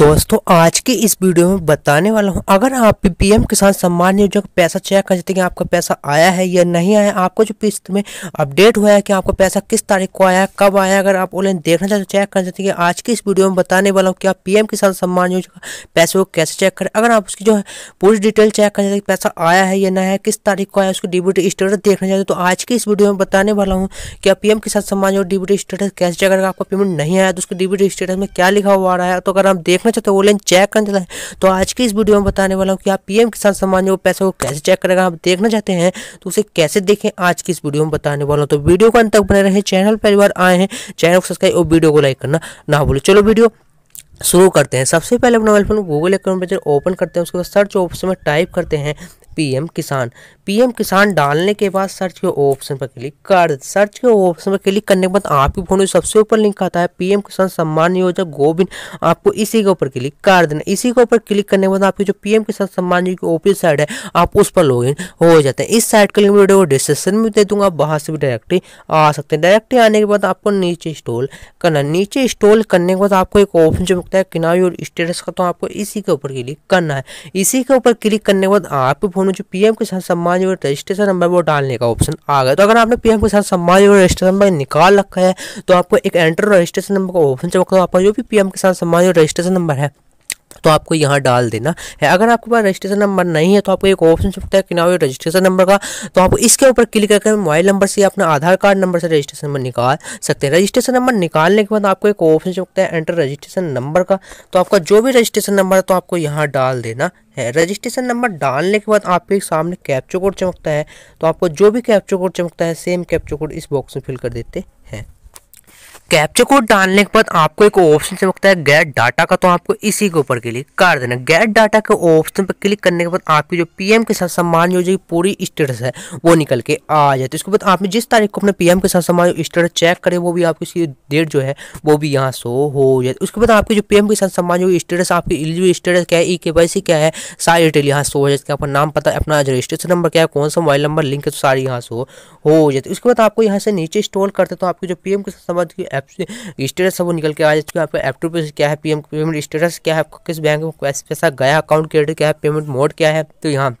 दोस्तों आज के इस वीडियो में बताने वाला हूं अगर आप पी पी एम किसान सम्मान योजना का पैसा चेक कर सकते हैं आपका पैसा आया है या नहीं आया आपको जो किस्त में अपडेट हुआ है कि आपका पैसा किस तारीख को आया कब आया अगर आप ऑनलाइन देखना चाहते तो चेक कर सकते हैं आज के इस वीडियो में बताने वाला हूँ कि आप पी एम किसान सम्मान योजना का पैसे को कैसे चेक करें अगर आप उसकी जो है पूरी डिटेल चेक कर सकते हैं पैसा आया है या नहीं है किस तारीख को आया उसकी डिबिट स्टेटस देखना चाहते तो आज के इस वीडियो में बताने वाला हूँ कि आप पी एम किसान सम्मान योजना डिबिट स्टेटस कैसे चेक करेगा आपका पेमेंट नहीं आया तो उसके डिबिट स्टेटस में क्या लिखा हुआ आ रहा है तो अगर आप देख देखना चाहते हो ऑनलाइन चेक करना चाहते हैं तो आज की इस वीडियो में बताने वाला हूँ कि आप पीएम किसान सम्मान जो पैसे को कैसे चेक करेगा आप देखना चाहते हैं तो उसे कैसे देखें आज की इस वीडियो में बताने वाला हूँ तो वीडियो को अंत तक बने रहे चैनल पर बार आए हैं चैनल को सब्सक्राइब और वीडियो को लाइक करना ना भूलो चलो वीडियो शुरू करते हैं सबसे पहले अपना मोबाइल फोन गूगल अकाउंट पर ओपन करते हैं उसके बाद सर्च ऑप्शन में टाइप करते हैं पीएम किसान पीएम किसान डालने के बाद सर्च के ऑप्शन पर क्लिक कर सर्च के ऑप्शन पर क्लिक करने के बाद आपके फोन में सबसे ऊपर लिंक आता है पीएम किसान सम्मान योजना गोविंद आपको इसी के ऊपर क्लिक कर देना इसी के ऊपर क्लिक करने के बाद आपकी जो पीएम किसान सम्मान योजना की ऑफिस साइड है आप उस पर लॉग हो जाते हैं इस साइट का लिंक वीडियो डिस्क्रिप्शन में दे दूंगा आप से भी डायरेक्टली आ सकते हैं डायरेक्टली आने के बाद आपको नीचे इंस्टॉल करना नीचे इंस्टॉल करने के बाद आपको एक ऑप्शन जो मिलता है किनारे और स्टेटस का तो आपको इसी के ऊपर क्लिक करना है इसी के ऊपर क्लिक करने के बाद आपके फोन में जो पीएम के साथ सम्मान योजना रजिस्ट्रेशन नंबर वो डालने का ऑप्शन आ गया तो अगर आपने पीएम के साथ सम्मान योजना रजिस्ट्रेशन नंबर निकाल रखा है तो आपको एक एंटर रजिस्ट्रेशन नंबर का ऑप्शन चौक आपका जो भी पीएम के साथ सम्मान योजना रजिस्ट्रेशन नंबर है तो आपको यहाँ डाल देना है अगर आपके पास रजिस्ट्रेशन नंबर नहीं है तो आपको एक ऑप्शन सकता है कि ना रजिस्ट्रेशन नंबर का तो आप इसके ऊपर क्लिक करके मोबाइल नंबर से अपना आधार कार्ड नंबर से रजिस्ट्रेशन नंबर निकाल सकते हैं रजिस्ट्रेशन नंबर निकालने के बाद आपको एक ऑप्शन सकता है एंटर रजिस्ट्रेशन नंबर का तो आपका जो भी रजिस्ट्रेशन नंबर है तो आपको यहाँ डाल देना है रजिस्ट्रेशन नंबर डालने के बाद आपके सामने कैप्चो कोड चमकता है तो आपको जो भी कैप्चो कोड चमकता है सेम कैप्चो कोड इस बॉक्स में फिल कर देते हैं कैप्चर कोड डालने के बाद आपको एक ऑप्शन चमकता है गेट डाटा का तो आपको इसी के ऊपर क्लिक कर देना गेट डाटा के ऑप्शन पर क्लिक करने के बाद आपकी जो पीएम के साथ सम्मान योजना की पूरी स्टेटस है वो निकल के आ जाती है इसके बाद आपने जिस तारीख को अपने पीएम के साथ सम्मान स्टेटस चेक करे वो भी आपकी डेट जो है वो भी यहाँ शो हो जाती उसके बाद आपकी जो पीएम के साथ सम्मान योजना स्टेटस आपकी इलिजिबल स्टेटस क्या है ई e के क्या है सारी डिटेल यहाँ शो हो जाती है अपना नाम पता अपना रजिस्ट्रेशन नंबर क्या है कौन सा मोबाइल नंबर लिंक है तो सारी यहाँ शो हो जाती उसके बाद आपको यहाँ से नीचे इंस्टॉल करते तो आपकी जो पीएम के साथ सम्मान आपसे स्टेटस सब निकल के आ जाए हैं आपका ऐप टू पे क्या है पीएम पेमेंट स्टेटस क्या है आपका किस बैंक में कैसे पैसा गया अकाउंट क्रेडिट क्या है पेमेंट मोड क्या है तो यहाँ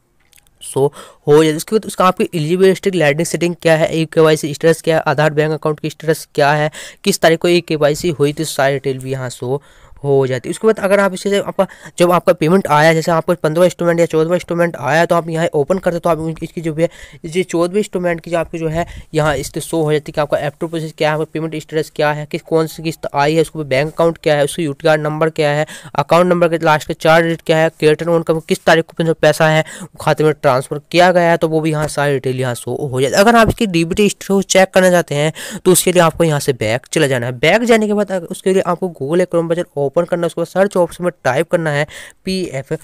सो so, हो जाए उसके बाद उसका आपकी एलिजिबल लैंडिंग सेटिंग क्या है ई के वाई सी स्टेटस क्या है आधार बैंक अकाउंट की स्टेटस क्या है किस तारीख को ई के वाई सी हुई थी सारी डिटेल भी यहाँ सो हो जाती है उसके बाद अगर आप इसे आपका जब आपका पेमेंट आया जैसे आपको पंद्रह इंस्टूमेंट या चौदह इंस्टॉलमेंट आया तो आप यहाँ ओपन करते तो आप इसकी जो भी है ये चौदह इंस्टॉलमेंट की जो आपकी जो है यहाँ इस शो हो जाती है कि आपका एफ टू प्रोसेस क्या है पेमेंट स्टेटस क्या है किस कौन सी किस्त आई है उसको बैंक अकाउंट क्या है उसकी यू नंबर क्या है अकाउंट नंबर के लास्ट का चार डेट क्या है क्रिएटर अकाउंट का किस तारीख को जो पैसा है खाते में ट्रांसफर किया गया है तो वो भी यहाँ सारी डिटेल यहाँ शो हो जाती है अगर आप इसकी डी बी चेक करना चाहते हैं तो उसके लिए आपको यहाँ से बैक चला जाना है बैक जाने के बाद उसके लिए आपको गूगल एक बजट ओपन करना है उसके बाद सर्च ऑप्शन में टाइप करना है P F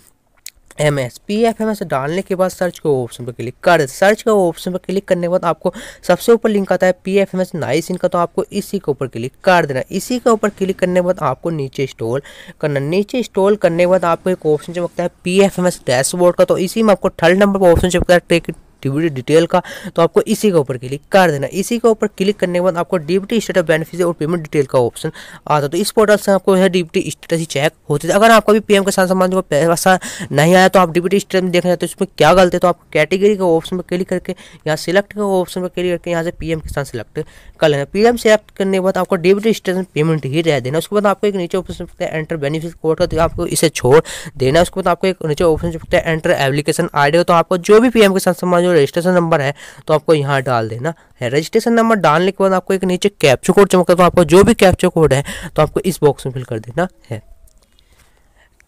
M S P F M S डालने के बाद सर्च के ऑप्शन पर क्लिक कर सर्च के ऑप्शन पर क्लिक करने के बाद आपको सबसे ऊपर लिंक आता है पी एफ एम एस नाइस इनका तो आपको इसी के ऊपर क्लिक कर देना इसी के ऊपर क्लिक करने के बाद आपको नीचे इंस्टॉल करना नीचे इंस्टॉल करने के बाद आपको एक ऑप्शन चमकता है P F M S dashboard का तो इसी में आपको थर्ड नंबर पर ऑप्शन चमकता है डिब्यूटी डिटेल का तो आपको इसी के ऊपर क्लिक कर देना इसी के ऊपर क्लिक करने के बाद आपको डिब्यूटी स्टेटस बेनिफिट और पेमेंट डिटेल का ऑप्शन आता है तो इस पोर्टल से आपको डिब्यूटी स्टेटस ही चेक होती थे अगर आपको भी पीएम के साथ संबंध पैसा नहीं आया तो आप डिब्यूटी स्टेटस में देखना चाहते हो इसमें क्या गलत है तो आप कैटेगरी के ऑप्शन पर क्लिक करके यहाँ सिलेक्ट के ऑप्शन पर क्लिक करके यहाँ से पीएम के साथ सिलेक्ट कर लेना पीएम सेलेक्ट करने के बाद आपको स्टेटस में पेमेंट ही रह देना उसके बाद आपको एक नीचे ऑप्शन सकता है एंटर बेनिफिट कोड का तो आपको इसे छोड़ देना उसके बाद आपको एक नीचे ऑप्शन सकता है एंटर एप्लीकेशन आई तो आपको जो भी पीएम के साथ संबंध जो रजिस्ट्रेशन नंबर है तो आपको यहाँ डाल देना है रजिस्ट्रेशन नंबर डालने के बाद आपको एक नीचे कैप्चो कोड चमकता तो आपको जो भी कैप्चो कोड है तो आपको इस बॉक्स में फिल कर देना है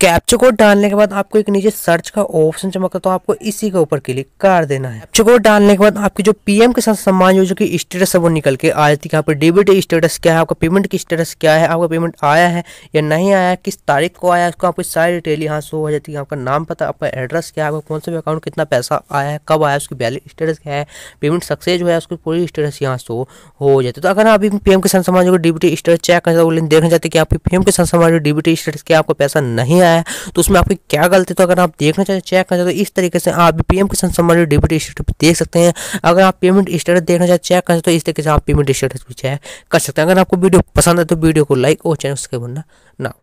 कैप्चर कोड डालने के बाद आपको एक नीचे सर्च का ऑप्शन चमकता तो आपको इसी के ऊपर क्लिक कर देना है कैप्चर कोड डालने के बाद आपकी जो पीएम के साथ सम्मान योजना की स्टेटस है वो निकल के आ जाती है यहाँ पर डेबिट स्टेटस क्या है आपका पेमेंट की स्टेटस क्या है आपका पेमेंट आया है या नहीं आया किस तारीख को आया उसको आपकी सारी डिटेल यहाँ शो हो जाती है आपका नाम पता आपका एड्रेस क्या है आपका कौन सा अकाउंट कितना पैसा आया है कब आया उसकी बैलेंस स्टेटस क्या है पेमेंट सक्सेस हुआ है उसकी पूरी स्टेटस यहाँ शो हो जाती है तो अगर आप पीएम किसान सम्मान को डिबिटी स्टेटस चेक करते हैं तो देखना चाहते हैं कि आपकी पीएम किसान योजना डिबिटी स्टेटस क्या आपका पैसा नहीं आया करना है तो उसमें आपकी क्या गलती तो अगर आप देखना चाहते चेक करना चाहते तो इस तरीके से आप पीएम एम किसान सम्मान डेबिट स्टेटस देख सकते हैं अगर आप पेमेंट स्टेटस देखना चाहते चेक करना सकते हो इस तरीके से आप पेमेंट स्टेटस भी चेक कर सकते हैं अगर आपको वीडियो पसंद है तो वीडियो को लाइक और चैनल सब्सक्राइब करना ना